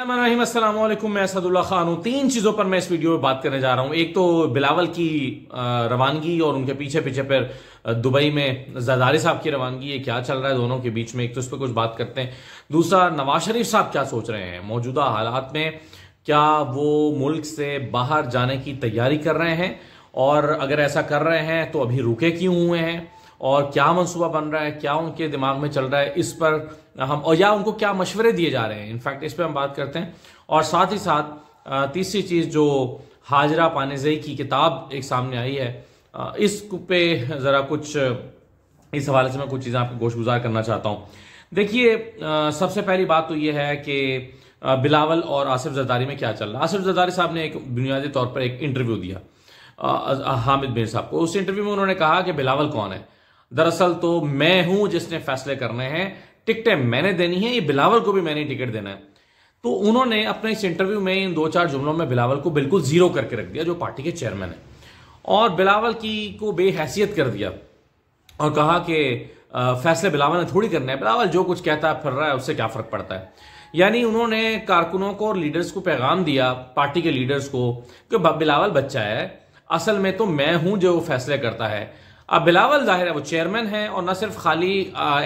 असलम मैं सदुल्ला खान हूँ तीन चीज़ों पर मैं इस वीडियो में बात करने जा रहा हूँ एक तो बिलावल की रवानगी और उनके पीछे पीछे फिर दुबई में जरदारी साहब की रवानगी ये क्या चल रहा है दोनों के बीच में एक तो इस पर कुछ बात करते हैं दूसरा नवाज शरीफ साहब क्या सोच रहे हैं मौजूदा हालात में क्या वो मुल्क से बाहर जाने की तैयारी कर रहे हैं और अगर ऐसा कर रहे हैं तो अभी रुके क्यों हुए हैं और क्या मंसूबा बन रहा है क्या उनके दिमाग में चल रहा है इस पर हम और या उनको क्या मशवरे दिए जा रहे हैं इनफैक्ट इस पर हम बात करते हैं और साथ ही साथ तीसरी चीज़ जो हाजरा पानेजई की किताब एक सामने आई है इस पे ज़रा कुछ इस हवाले से मैं कुछ चीज़ें आपको गोश गुजार करना चाहता हूँ देखिए सबसे पहली बात तो यह है कि बिलावल और आसिफ जरदारी में क्या चल रहा है आसिफ जरदारी साहब ने एक बुनियादी तौर पर एक इंटरव्यू दिया हामिद मीर साहब को उस इंटरव्यू में उन्होंने कहा कि बिलावल कौन है दरअसल तो मैं हूं जिसने फैसले करने हैं टिकटें मैंने देनी है ये बिलावल को भी मैंने टिकट देना है तो उन्होंने अपने इस इंटरव्यू में इन दो चार जुमलों में बिलावल को बिल्कुल जीरो करके रख दिया जो पार्टी के चेयरमैन है और बिलावल की को बेहैसियत कर दिया और कहा कि फैसले बिलावल ने थोड़ी करने हैं बिलावल जो कुछ कहता है फिर रहा है उससे क्या फर्क पड़ता है यानी उन्होंने कारकुनों को और लीडर्स को पैगाम दिया पार्टी के लीडर्स को कि बिलावल बच्चा है असल में तो मैं हूं जो फैसले करता है अब बिलावल जाहिर है वो चेयरमैन है और न सिर्फ खाली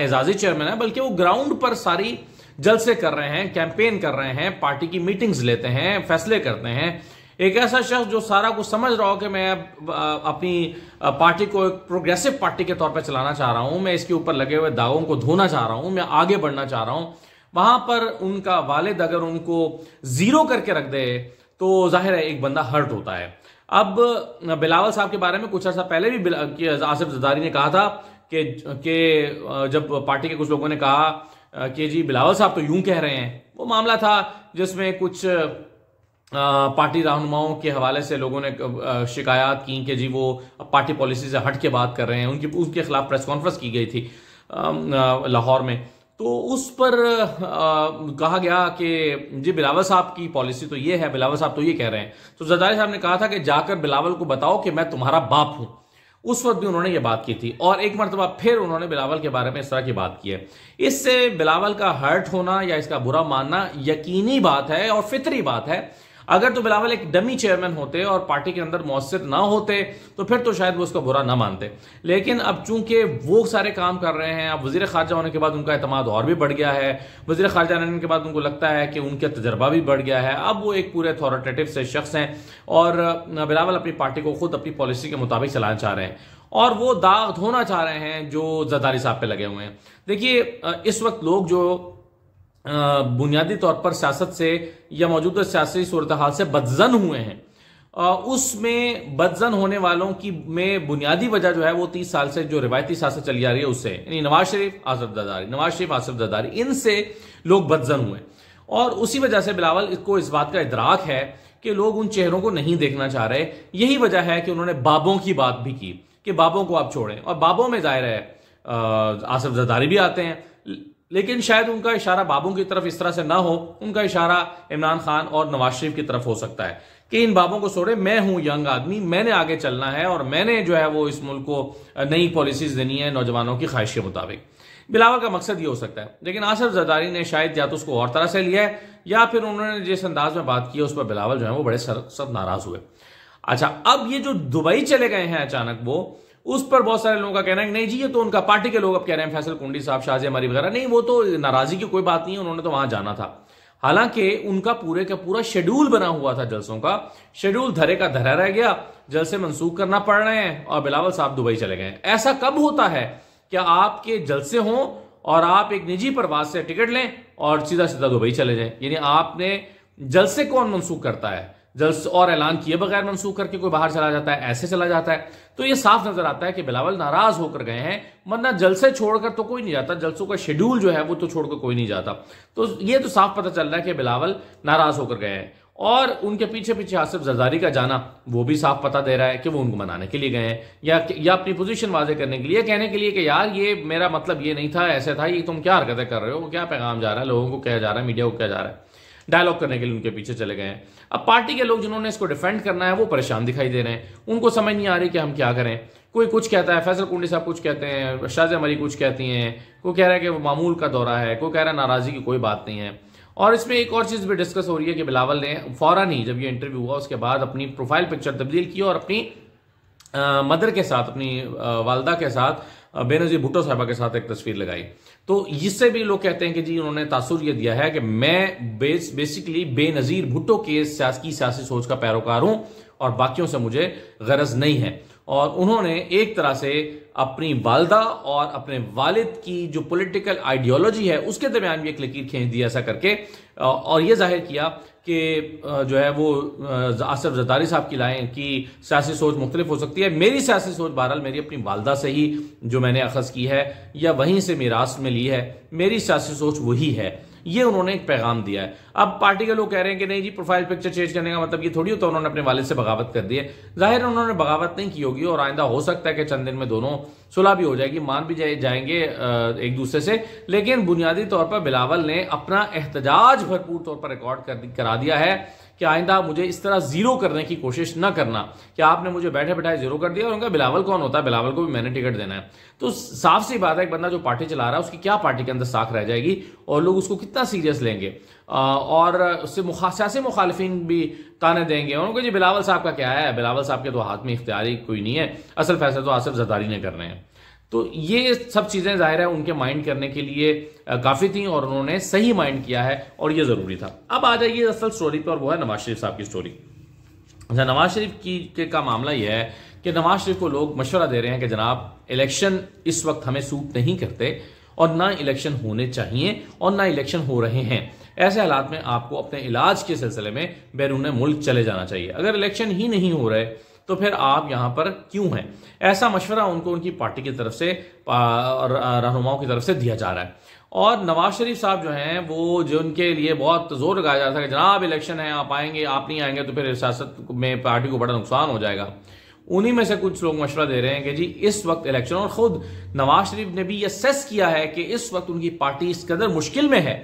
एजाजी चेयरमैन है बल्कि वो ग्राउंड पर सारी जलसे कर रहे हैं कैंपेन कर रहे हैं पार्टी की मीटिंग्स लेते हैं फैसले करते हैं एक ऐसा शख्स जो सारा कुछ समझ रहा हो कि मैं अपनी पार्टी को एक प्रोग्रेसिव पार्टी के तौर पर चलाना चाह रहा हूं मैं इसके ऊपर लगे हुए दावों को धोना चाह रहा हूं मैं आगे बढ़ना चाह रहा हूं वहां पर उनका वालिद अगर उनको जीरो करके रख दे तो जाहिर है एक बंदा हर्ट होता है अब बिलावल साहब के बारे में कुछ अर्सा पहले भी आसिफ जदारी ने कहा था कि के जब पार्टी के कुछ लोगों ने कहा कि जी बिलावल साहब तो यूं कह रहे हैं वो मामला था जिसमें कुछ पार्टी रहनुमाओं के हवाले से लोगों ने शिकायत की कि जी वो पार्टी पॉलिसी से हट के बात कर रहे हैं उनकी उसके खिलाफ प्रेस कॉन्फ्रेंस की गई थी लाहौर में तो उस पर आ, कहा गया कि जी बिलावल साहब की पॉलिसी तो ये है बिलावल साहब तो ये कह रहे हैं तो जरदारी साहब ने कहा था कि जाकर बिलावल को बताओ कि मैं तुम्हारा बाप हूं उस वक्त भी उन्होंने ये बात की थी और एक मरतबा फिर उन्होंने बिलावल के बारे में इस तरह की बात की है इससे बिलावल का हर्ट होना या इसका बुरा मानना यकीनी बात है और फितरी बात है अगर तो बिलावल एक डमी चेयरमैन होते और पार्टी के अंदर मौसर ना होते तो फिर तो शायद वो उसका बुरा ना मानते लेकिन अब चूंकि वो सारे काम कर रहे हैं अब वजीर खारजा होने के बाद उनका अहतमाद और भी बढ़ गया है वजीर खारजा रहने के बाद उनको लगता है कि उनका तजर्बा भी बढ़ गया है अब वो एक पूरे अथॉरिटेटिव से शख्स हैं और बिलावल अपनी पार्टी को खुद अपनी पॉलिसी के मुताबिक चलाना चाह रहे हैं और वो दाग धोना चाह रहे हैं जो जदारी साहब पे लगे हुए हैं देखिए इस वक्त लोग जो बुनियादी तौर पर सियासत से या मौजूदा सियासी सूरत हाल से बदजन हुए हैं उसमें बदजन होने वालों की में बुनियादी वजह जो है वो तीस साल से जो रिवायती सियासत चली आ रही है उससे यानी नवाज शरीफ आसफ ददारी नवाज शरीफ आसफ ददारी इनसे लोग बदजन हुए और उसी वजह से बिलावल इसको इस बात का इतराक है कि लोग उन चेहरों को नहीं देखना चाह रहे यही वजह है कि उन्होंने बाबों की बात भी की कि बाबों को आप छोड़ें और बाबों में जाहिर है आसफ ददारी भी आते हैं लेकिन शायद उनका इशारा बाबू की तरफ इस तरह से ना हो उनका इशारा इमरान खान और नवाज शरीफ की तरफ हो सकता है कि इन बाबों को छोड़े मैं हूं यंग आदमी मैंने आगे चलना है और मैंने जो है वो इस मुल्क को नई पॉलिसीज देनी है नौजवानों की ख्वाहिश के मुताबिक बिलावल का मकसद ये हो सकता है लेकिन आसफ जदारी ने शायद या तो उसको और तरह से लिया है या फिर उन्होंने जिस अंदाज में बात की उस पर बिलावल जो है वो बड़े सख्त नाराज हुए अच्छा अब ये जो दुबई चले गए हैं अचानक वो उस पर बहुत सारे लोगों का कहना है कि नहीं जी ये तो उनका पार्टी के लोग अब कह रहे हैं फैसल कुंडी साहब शाहजे हमारी वगैरह नहीं वो तो नाराजगी की कोई बात नहीं है उन्होंने तो वहां जाना था हालांकि उनका पूरे का पूरा शेड्यूल बना हुआ था जलसों का शेड्यूल धरे का धरा रह गया जलसे मनसूख करना पड़ रहे हैं और बिलावल साहब दुबई चले गए ऐसा कब होता है कि आपके जलसे हों और आप एक निजी प्रवास से टिकट लें और सीधा सीधा दुबई चले जाएं यानी आपने जलसे कौन मनसूख करता है जल्द और ऐलान किए बगैर मनसूख करके कोई बाहर चला जाता है ऐसे चला जाता है तो ये साफ नजर आता है कि बिलावल नाराज होकर गए हैं वरना जलसे छोड़कर तो कोई नहीं जाता जलसों का शेड्यूल जो है वो तो छोड़कर कोई नहीं जाता तो ये तो साफ पता चल रहा है कि बिलावल नाराज होकर गए हैं और उनके पीछे पीछे आसिफ जरदारी का जाना वो भी साफ पता दे रहा है कि वो उनको मनाने के लिए गए हैं या या अपनी पोजीशन वाजे करने के लिए कहने के लिए कि यार ये मेरा मतलब ये नहीं था ऐसे था ये तुम क्या हरकतें कर रहे हो क्या पैगाम जा रहा है लोगों को क्या जा रहा है मीडिया को क्या जा रहा है डायलॉग करने के लिए उनके पीछे चले गए हैं अब पार्टी के लोग जिन्होंने इसको डिफेंड करना है वो परेशान दिखाई दे रहे हैं उनको समझ नहीं आ रही कि हम क्या करें कोई कुछ कहता है फैसल कुंडी साहब कुछ कहते हैं शाज मरी कुछ कहती हैं कोई कह रहा है कि मामूल का दौरा है कोई कह रहा है नाराज़गी की कोई बात नहीं है और इसमें एक और चीज़ भी डिस्कस हो रही है कि बिलावल ने फ़ौरन ही जब ये इंटरव्यू हुआ उसके बाद अपनी प्रोफाइल पिक्चर तब्दील की और अपनी आ, मदर के साथ अपनी वालदा के साथ बेनजी भुट्टो साहबा के साथ एक तस्वीर लगाई तो इससे भी लोग कहते हैं कि जी उन्होंने तासुर यह दिया है कि मैं बेस बेसिकली बेनज़ीर भुट्टो के सियासी सियासी सोच का पैरोकार हूं और बाकियों से मुझे गरज नहीं है और उन्होंने एक तरह से अपनी वालदा और अपने वालिद की जो पॉलिटिकल आइडियोलॉजी है उसके दरमियान भी एक लकीर खींच दिया ऐसा करके और यह जाहिर किया कि जो है वो आसफ जदारी साहब की लाएँ कि सियासी सोच मुख्तलिफ हो सकती है मेरी सियासी सोच बहरहाल मेरी अपनी वालदा से ही जो मैंने अखज़ की है या वहीं से मीरास में ली है मेरी सियासी सोच वही है ये उन्होंने एक पैगाम दिया है अब पार्टी के लोग कह रहे हैं कि नहीं जी प्रोफाइल पिक्चर चेंज करने का मतलब ये थोड़ी होता उन्होंने अपने वाले से बगावत कर दी है जाहिर उन्होंने बगावत नहीं की होगी और आइंदा हो सकता है कि चंद दिन में दोनों सुलह भी हो जाएगी मान भी जाए जाएंगे एक दूसरे से लेकिन बुनियादी तौर पर बिलावल ने अपना एहतजाज भरपूर तौर पर रिकॉर्ड करा दिया है कि आइंदा मुझे इस तरह जीरो करने की कोशिश न करना कि आपने मुझे बैठे बैठाए जीरो कर दिया और उनका बिलावल कौन होता है बिलावल को भी मैंने टिकट देना है तो साफ सी बात है एक बंदा जो पार्टी चला रहा है उसकी क्या पार्टी के अंदर साख रह जाएगी और लोग उसको कितना सीरियस लेंगे और उससे सियासी मुखालफिन भी ताने देंगे उनको जी बिलावल साहब का क्या है बिलावल साहब के तो हाथ में इख्तियारी कोई नहीं है असल फैसला तो आसिफ जदारी ने कर रहे हैं तो ये सब चीज़ें जाहिर है उनके माइंड करने के लिए काफ़ी थी और उन्होंने सही माइंड किया है और ये ज़रूरी था अब आ जाइए असल स्टोरी पर वो है नवाज शरीफ साहब की स्टोरी अच्छा नवाज शरीफ की के का मामला यह है कि नवाज शरीफ को लोग मशवरा दे रहे हैं कि जनाब इलेक्शन इस वक्त हमें सूट नहीं करते और ना इलेक्शन होने चाहिए और ना इलेक्शन हो रहे हैं ऐसे हालात में आपको अपने इलाज के सिलसिले में बैरून मुल्क चले जाना चाहिए अगर इलेक्शन ही नहीं हो रहे तो फिर आप यहाँ पर क्यों हैं ऐसा मशवरा उनको उनकी पार्टी की तरफ से रहनुमाओं की तरफ से दिया जा रहा है और नवाज शरीफ साहब जो हैं वो जो उनके लिए बहुत जोर लगाया जा रहा था कि जनाब इलेक्शन है आप आएंगे आप नहीं आएंगे तो फिर सियासत में पार्टी को बड़ा नुकसान हो जाएगा उन्हीं में से कुछ लोग मशवरा दे रहे हैं कि जी इस वक्त इलेक्शन और खुद नवाज शरीफ ने भी यह सेस किया है कि इस वक्त उनकी पार्टी इस कदर मुश्किल में है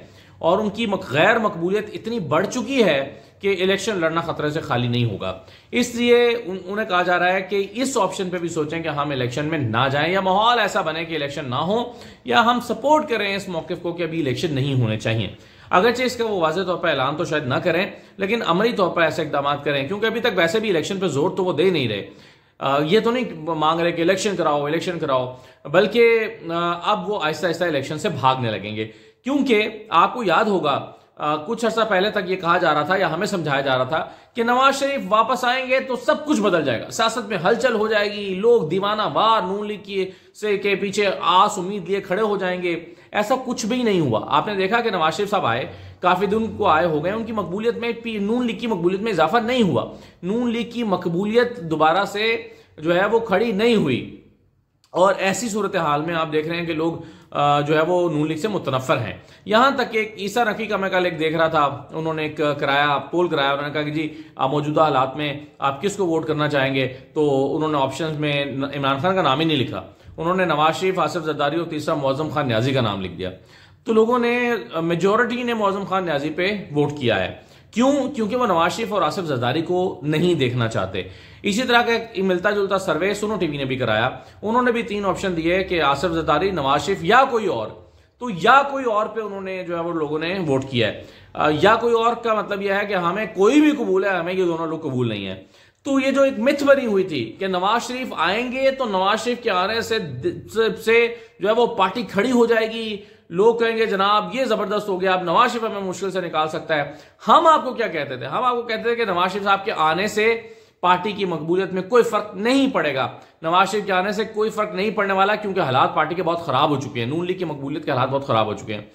और उनकी गैर मकबूलियत इतनी बढ़ चुकी है कि इलेक्शन लड़ना खतरे से खाली नहीं होगा इसलिए उन्हें कहा जा रहा है कि इस ऑप्शन पे भी सोचें कि हम इलेक्शन में ना जाएं या माहौल ऐसा बने कि इलेक्शन ना हो या हम सपोर्ट करें इस मौके को कि अभी इलेक्शन नहीं होने चाहिए अगरचे इसका वो वाजह तौर पर ऐलान तो शायद ना करें लेकिन अमली तौर पर ऐसे इकदाम करें क्योंकि अभी तक वैसे भी इलेक्शन पर जोर तो वो दे नहीं रहे ये तो नहीं मांग रहे कि इलेक्शन कराओ इलेक्शन कराओ बल्कि अब वो आहिस्ता आहिस्ता इलेक्शन से भागने लगेंगे क्योंकि आपको याद होगा आ, कुछ अर्सा पहले तक ये कहा जा रहा था या हमें समझाया जा रहा था कि नवाज शरीफ वापस आएंगे तो सब कुछ बदल जाएगा सियासत में हलचल हो जाएगी लोग दीवाना वार नून लीग से के पीछे आस उम्मीद लिए खड़े हो जाएंगे ऐसा कुछ भी नहीं हुआ आपने देखा कि नवाज शरीफ साहब आए काफी दिन को आए हो गए उनकी मकबूलियत में नून लीग की मकबूलियत में इजाफा नहीं हुआ नून लीग की मकबूलियत दोबारा से जो है वो खड़ी नहीं हुई और ऐसी सूरत हाल में आप देख रहे हैं कि लोग जो है वो नून लीग से मुतनफर हैं यहाँ तक एक ईसा रफी का मैं कल एक देख रहा था उन्होंने एक कराया पोल कराया उन्होंने कहा कि जी आप मौजूदा हालात में आप किसको वोट करना चाहेंगे तो उन्होंने ऑप्शन में इमरान खान का नाम ही नहीं लिखा उन्होंने नवाज शरीफ आसिफ जरदारी और तीसरा मौजम खान न्याजी का नाम लिख दिया तो लोगों ने मेजोरिटी ने मौजम खान न्याजी पे वोट किया है क्यों क्योंकि वो नवाज शरीफ और आसिफ जरदारी को नहीं देखना चाहते इसी तरह का मिलता जुलता सर्वे सोनो टीवी ने भी कराया उन्होंने भी तीन ऑप्शन दिए कि आसिफ जरदारी नवाज शरीफ या कोई और तो या कोई और पे उन्होंने जो है वो लोगों ने वोट किया है या कोई और का मतलब यह है कि हमें कोई भी कबूल है हमें ये दोनों लोग कबूल नहीं है तो ये जो एक मिथ बनी हुई थी कि नवाज शरीफ आएंगे तो नवाज शरीफ के आने से से जो है वो पार्टी खड़ी हो जाएगी लोग कहेंगे जनाब ये जबरदस्त हो गया आप नवाज शरीफ हमें मुश्किल से निकाल सकता है हम आपको क्या कहते थे हम आपको कहते थे कि नवाज शरीफ साहब के आने से पार्टी की मकबूलियत में कोई फर्क नहीं पड़ेगा नवाज शरीफ के आने से कोई फर्क नहीं पड़ने वाला क्योंकि हालात पार्टी के बहुत खराब हो चुके हैं नून लीग की मकबूलियत के हालात बहुत खराब हो चुके हैं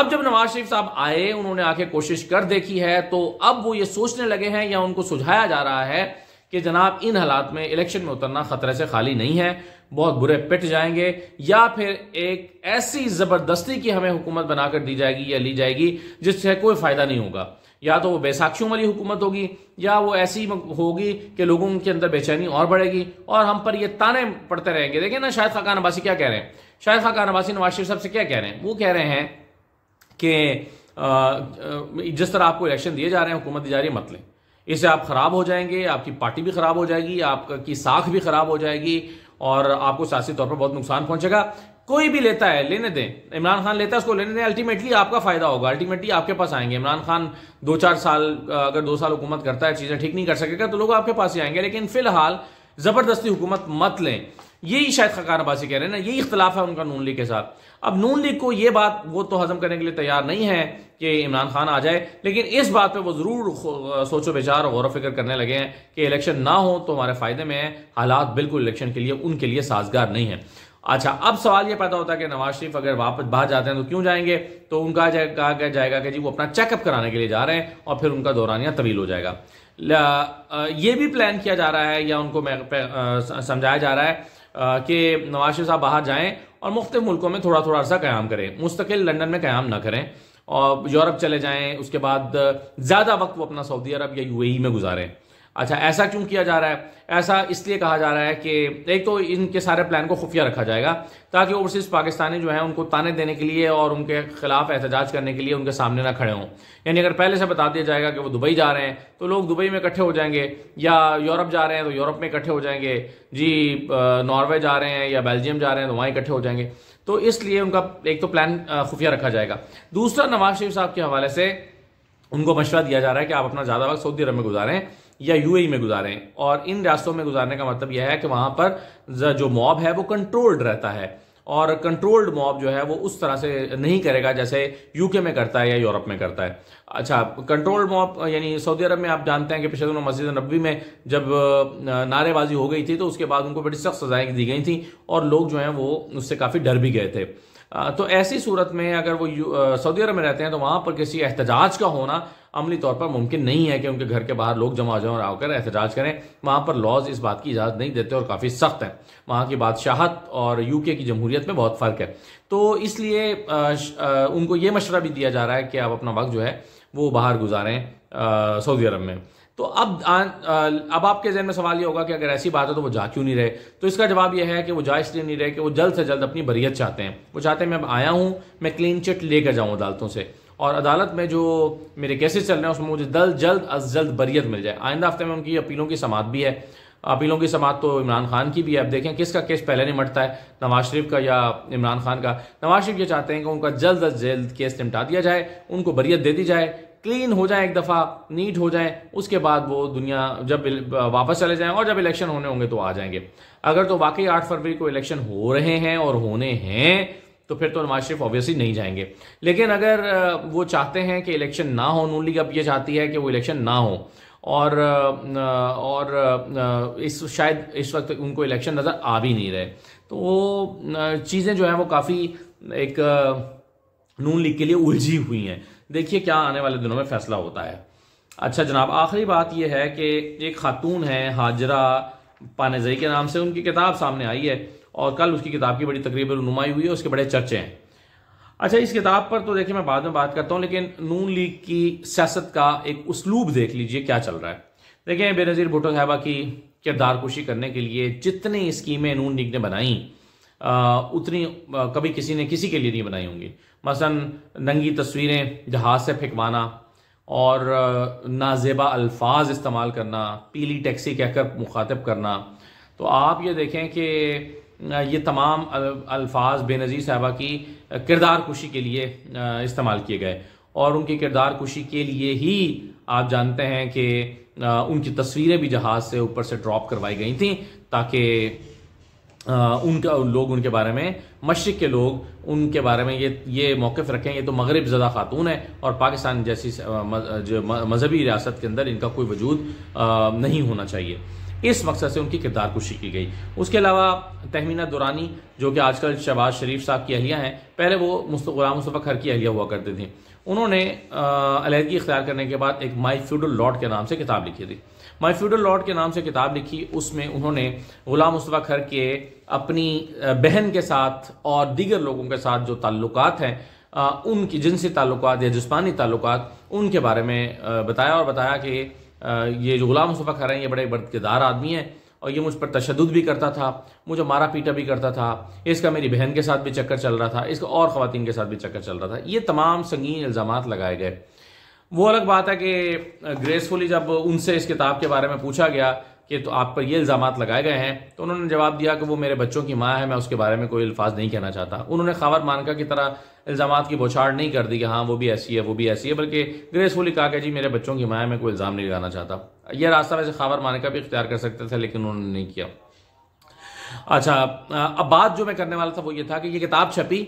अब जब नवाज शरीफ साहब आए उन्होंने आके कोशिश कर देखी है तो अब वो ये सोचने लगे हैं या उनको सुझाया जा रहा है कि जनाब इन हालात में इलेक्शन में उतरना खतरे से खाली नहीं है बहुत बुरे पिट जाएंगे या फिर एक ऐसी ज़बरदस्ती की हमें हुकूमत बनाकर दी जाएगी या ली जाएगी जिससे कोई फ़ायदा नहीं होगा या तो वो बैसाखियों वाली हुकूमत होगी या वो ऐसी होगी कि लोगों के अंदर बेचैनी और बढ़ेगी और हम पर ये ताने पड़ते रहेंगे देखिए ना शायद खाकान अब्बासी क्या कह रहे हैं शायद खाकान अब्बासी नवाज शरीफ साहब से क्या कह रहे हैं वो कह रहे हैं कि जिस तरह आपको इलेक्शन दिए जा रहे हैं हुकूमत दी जा रही है मत लें इससे आप ख़राब हो जाएंगे आपकी पार्टी भी ख़राब हो जाएगी आपकी साख भी ख़राब हो जाएगी और आपको सियासी तौर पर बहुत नुकसान पहुंचेगा कोई भी लेता है लेने दें इमरान खान लेता है उसको लेने दें अल्टीमेटली आपका फायदा होगा अल्टीमेटली आपके पास आएंगे इमरान खान दो चार साल अगर दो साल हुकूमत करता है चीजें ठीक नहीं कर सकेगा तो लोग आपके पास ही आएंगे लेकिन फिलहाल ज़बरदस्ती हुकूमत मत लें यही शायद खकान अब्बासी कह रहे हैं ना यही इख्तलाफ है उनका नून लीग के साथ अब नून लीग को ये बात वो तो हजम करने के लिए तैयार नहीं है कि इमरान खान आ जाए लेकिन इस बात पे वो ज़रूर सोचो बेचार और गौर फिक्र करने लगे हैं कि इलेक्शन ना हो तो हमारे फ़ायदे में है हालात बिल्कुल इलेक्शन के लिए उनके लिए साजगार नहीं है अच्छा अब सवाल ये पैदा होता है कि नवाज शरीफ अगर वापस बाहर जाते हैं तो क्यों जाएंगे तो उनका कहा जाएगा कि जी वो अपना चेकअप कराने के लिए जा रहे हैं और फिर उनका दौरानिया तवील हो जाएगा ये भी प्लान किया जा रहा है या उनको समझाया जा रहा है कि नवाज शरीफ साहब बाहर जाएं और मुख्त मुल्कों में थोड़ा थोड़ा सा क्याम करें मुस्तकिल लंदन में क्याम ना करें और यूरोप चले जाएं उसके बाद ज़्यादा वक्त वो अपना सऊदी अरब या यूएई में गुजारें अच्छा ऐसा क्यों किया जा रहा है ऐसा इसलिए कहा जा रहा है कि एक तो इनके सारे प्लान को खुफिया रखा जाएगा ताकि ओवरसीज़ पाकिस्तानी जो है उनको ताने देने के लिए और उनके खिलाफ एहतजाज करने के लिए उनके सामने ना खड़े हों यानी अगर पहले से बता दिया जाएगा कि वो दुबई जा रहे हैं तो लोग दुबई में इकट्ठे हो जाएंगे या यूरोप जा रहे हैं तो यूरोप में इकट्ठे हो जाएंगे जी नॉर्वे जा रहे हैं या बेल्जियम जा रहे हैं तो वहाँ इकट्ठे हो जाएंगे तो इसलिए उनका एक तो प्लान खुफिया रखा जाएगा दूसरा नवाज शरीफ साहब के हवाले से उनको मशवरा दिया जा रहा है कि आप अपना ज़्यादा वक्त सऊदी अरब में गुजारें या यूएई में गुजारें और इन रियासतों में गुजारने का मतलब यह है कि वहाँ पर जो मॉब है वो कंट्रोल्ड रहता है और कंट्रोल्ड मॉब जो है वो उस तरह से नहीं करेगा जैसे यूके में करता है या यूरोप में करता है अच्छा कंट्रोल्ड मॉब यानी सऊदी अरब में आप जानते हैं कि पिछले दिनों मस्जिद नबी में जब नारेबाजी हो गई थी तो उसके बाद उनको बड़ी सख्त सजाएं दी गई थी और लोग जो हैं वो उससे काफ़ी डर भी गए थे तो ऐसी सूरत में अगर वो सऊदी अरब में रहते हैं तो वहाँ पर किसी एहतजाज का होना अमली तौर पर मुमकिन नहीं है कि उनके घर के बाहर लोग जमा हो और आकर एहतजाज करें वहाँ पर लॉज इस बात की इजाज़त नहीं देते और काफ़ी सख्त हैं वहाँ की बादशाहत और यूके की जमहूरियत में बहुत फ़र्क है तो इसलिए उनको ये मशवरा भी दिया जा रहा है कि आप अपना वक्त जो है वो बाहर गुजारें सऊदी अरब में तो अब आ, अब आपके जहन में सवाल ये होगा कि अगर ऐसी बात है तो वो जा क्यों नहीं रहे तो इसका जवाब यह है कि वो जा इसलिए नहीं रहे कि वो जल्द से जल्द अपनी बरीयत चाहते हैं वो चाहते हैं मैं आया हूँ मैं क्लीन चिट लेकर जाऊँ अदालतों से और अदालत में जो मेरे केसेस चल रहे हैं उसमें मुझे जल्द जल्द अज जल्द बरीयत मिल जाए आइंदा हफ्ते में उनकी अपीलों की समात भी है अपीलों की समात तो इमरान खान की भी है अब देखें किसका केस पहले नहीं मटता है नवाज शरीफ का या इमरान खान का नवाज शरीफ ये चाहते हैं कि उनका जल्द अज जल्द केस निपटा दिया जाए उनको बरीत दे दी जाए क्लीन हो जाए एक दफ़ा नीट हो जाए उसके बाद वो दुनिया जब वापस चले जाएं और जब इलेक्शन होने होंगे तो आ जाएंगे अगर तो वाकई आठ फरवरी को इलेक्शन हो रहे हैं और होने हैं तो फिर तो नवाज शरीफ ऑब्वियसली नहीं जाएंगे लेकिन अगर वो चाहते हैं कि इलेक्शन ना हो नून लीग अब ये चाहती है कि वो इलेक्शन ना हो और और इस शायद इस वक्त उनको इलेक्शन नज़र आ भी नहीं रहे तो वो चीज़ें जो हैं वो काफ़ी एक नून लीग के लिए उलझी हुई हैं देखिए क्या आने वाले दिनों में फैसला होता है अच्छा जनाब आखिरी बात यह है कि एक खातून है हाजरा पानेजई के नाम से उनकी किताब सामने आई है और कल उसकी किताब की बड़ी तकरीबन रुनुमाई हुई है उसके बड़े चर्चे हैं अच्छा इस किताब पर तो देखिए मैं बाद में बात करता हूँ लेकिन नून लीग की सियासत का एक उसलूब देख लीजिए क्या चल रहा है देखिए बेनज़ीर भुट्टो साहबा की किरदार कुशी करने के लिए जितनी स्कीमें नून लीग ने बनाई उतनी कभी किसी ने किसी के लिए नहीं बनाई होंगी मसलन नंगी तस्वीरें जहाज से फेंकवाना और नाजेबा अल्फाज इस्तेमाल करना पीली टैक्सी कहकर मुखातब करना तो आप ये देखें कि ये तमाम अल्फाज बेनज़ीर साहबा की किरदार कुशी के लिए इस्तेमाल किए गए और उनकी किरदार कुशी के लिए ही आप जानते हैं कि उनकी तस्वीरें भी जहाज़ से ऊपर से ड्रॉप करवाई गई थी ताकि उनका उन लोग उनके बारे में मशरक़ के लोग उनके बारे में ये ये मौक़ रखें ये तो मगरब ज़दा ख़ातून है और पाकिस्तान जैसी जो मजहबी रियासत के अंदर इनका कोई वजूद नहीं होना चाहिए इस मकसद से उनकी किरदार कुशी की गई उसके अलावा तहमीना दुरानी जो कि आजकल शहबाज शरीफ साहब की अहलिया हैं पहले वो मुस्त गुलाम मुस्तफ़ा खर की अहलिया हुआ करती थी उन्होंने अलीहदगी इख्तियार करने के बाद एक माई फ्यूडल लॉर्ड के नाम से किताब लिखी थी माई फ्यूडल लॉर्ड के नाम से किताब लिखी उसमें उन्होंने गुलाम मुस्तफ़ा खर के अपनी बहन के साथ और दीगर लोगों के साथ जो ताल्लुक हैं उनकी जिनसी ताल्लुक या जिसमानी ताल्लुक उनके बारे में बताया और बताया कि ये जो गुलाम मुस्तफ़ा खर हैं ये बड़े बरदकदार आदमी हैं और ये मुझ पर तशद भी करता था मुझे मारा पीटा भी करता था इसका मेरी बहन के साथ भी चक्कर चल रहा था इसका और ख़वान के साथ भी चक्कर चल रहा था ये तमाम संगीन इल्ज़ाम लगाए गए वो अलग बात है कि ग्रेसफुली जब उनसे इस किताब के बारे में पूछा गया कि तो आप पर ये इल्ज़ाम लगाए गए हैं तो उन्होंने जवाब दिया कि वो मेरे बच्चों की माँ है मैं उसके बारे में कोई अल्फाज नहीं कहना चाहता उन्होंने खबर मानका की तरह इल्ज़ाम की बौछाड़ नहीं कर दी कि हाँ वो भी ऐसी है वो भी ऐसी है बल्कि ग्रेसफुली कहा कि जी मेरे बच्चों की माँ है मैं कोई इल्ज़ाम नहीं लगाना चाहता यह रास्ता वैसे ख़बर मानका भी इख्तियार कर सकते थे लेकिन उन्होंने नहीं किया अच्छा अब बात जो मैं करने वाला था वो ये था कि ये किताब छपी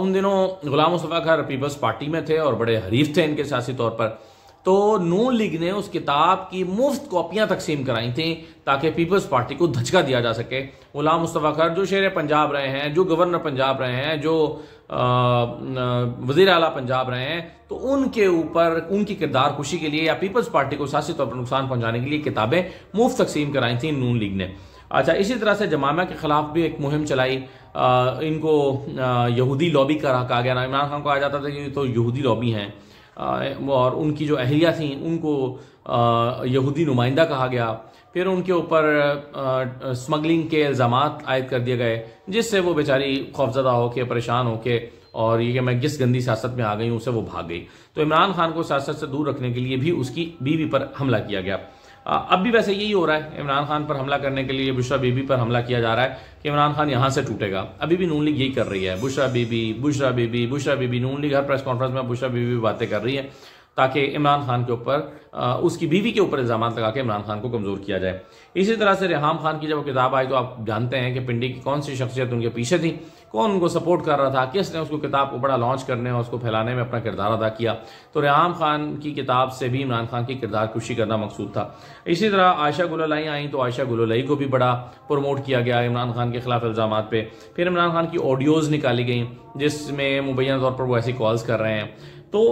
उन दिनों गुलाम मुस्तफ़ा खैर पीपल्स पार्टी में थे और बड़े हरीफ थे इनके सियासी तौर पर तो नून लीग ने उस किताब की मुफ्त कॉपियां तकसीम कराई थी ताकि पीपल्स पार्टी को धचका दिया जा सके गुलाम मुस्तफ़ा खर जो शेर पंजाब रहे हैं जो गवर्नर पंजाब रहे हैं जो वजीर अला पंजाब रहे हैं तो उनके ऊपर उनकी किरदार खुशी के लिए या पीपल्स पार्टी को सियासी तौर पर नुकसान पहुंचाने के लिए किताबें मुफ्त तकसीम कराई थी नून लीग ने अच्छा इसी तरह से जमामा के खिलाफ भी एक मुहिम चलाई आ, इनको आ, यहूदी लॉबी का कहा गया इमरान खान को कहा जाता था कि तो यहूदी लॉबी हैं और उनकी जो अहलिया थी उनको आ, यहूदी नुमाइंदा कहा गया फिर उनके ऊपर स्मगलिंग के इल्ज़ाम आयद कर दिए गए जिससे वो बेचारी खौफजदा होके परेशान होके और ये कि मैं जिस गंदी सियासत में आ गई हूँ वो भाग गई तो इमरान खान को सियासत से दूर रखने के लिए भी उसकी बीवी पर हमला किया गया अब भी वैसे यही हो रहा है इमरान खान पर हमला करने के लिए बुशरा बीबी पर हमला किया जा रहा है कि इमरान खान यहाँ से टूटेगा अभी भी नून लीग यही कर रही है बुशरा बीबी बुशरा बीबी बुशरा बीबी नून लीग हर प्रेस कॉन्फ्रेंस में बुशरा बीबी बातें कर रही है ताकि इमरान खान के ऊपर उसकी बीवी के ऊपर इल्ज़ाम लगा के इमरान खान को कमज़ोर किया जाए इसी तरह से रेहम खान की जब किताब आई तो आप जानते हैं कि पिंडी की कौन सी शख्सियत उनके पीछे थी कौन उनको सपोर्ट कर रहा था किसने उसको किताब को बड़ा लॉन्च करने और उसको फैलाने में अपना किरदार अदा किया तो रेहम खान की किताब से भी इमरान खान की किरदार खुशी करना मकसूद था इसी तरह आयशा गुलई आई तो आयशा गुलई को भी बड़ा प्रमोट किया गया इमरान खान के खिलाफ इल्ज़ाम पे फिर इमरान खान की ऑडियोज़ निकाली गई जिसमें मुबैया तौर पर वो ऐसी कॉल्स कर रहे हैं तो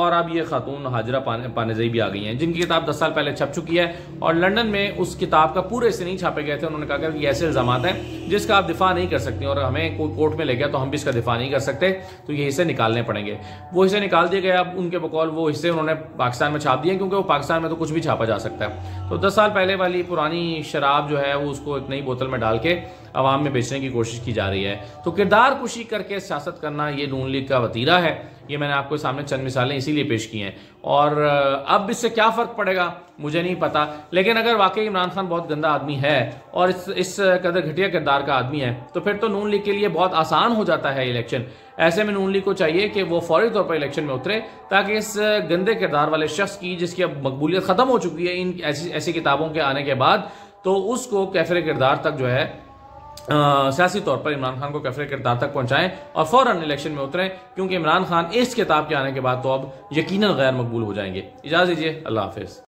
और अब ये खातून हाजरा पाने पानेजई भी आ गई हैं जिनकी किताब दस साल पहले छप चुकी है और लंदन में उस किताब का पूरे हिस्से नहीं छापे गए थे उन्होंने कहा कि ऐसे इल्जाम हैं जिसका आप दिफा नहीं कर सकते और हमें कोई कोर्ट में ले गया तो हम भी इसका दिफा नहीं कर सकते तो ये हिस्से निकालने पड़ेंगे वो हिस्से निकाल दिए गए अब उनके बकौल वो हिस्से उन्होंने पाकिस्तान में छाप दिए क्योंकि वो पाकिस्तान में तो कुछ भी छापा जा सकता है तो दस साल पहले वाली पुरानी शराब जो है वो उसको एक नई बोतल में डाल के आवाम में बेचने की कोशिश की जा रही है तो किरदार कुशी करके सियासत करना ये नून लीग का वतीरा है ये मैंने आपको सामने चंद मिसालें इसीलिए पेश की हैं और अब इससे क्या फ़र्क पड़ेगा मुझे नहीं पता लेकिन अगर वाकई इमरान खान बहुत गंदा आदमी है और इस इस कदर घटिया किरदार का आदमी है तो फिर तो नून लीग के लिए बहुत आसान हो जाता है इलेक्शन ऐसे में नून लीग को चाहिए कि वो फौरी तौर पर इलेक्शन में उतरे ताकि इस गंदे किरदार वाले शख्स की जिसकी अब मकबूलियत ख़त्म हो चुकी है इन ऐसी ऐसी किताबों के आने के बाद तो उसको कैफरे किरदार तक जो है सियासी तौर पर इमरान खान को कैफरे किरदार तक पहुंचाएं और फौरन इलेक्शन में उतरें क्योंकि इमरान खान इस किताब के आने के बाद तो अब यकीनन गैर मकबूल हो जाएंगे इजाज़त दीजिए अल्लाह हाफिज़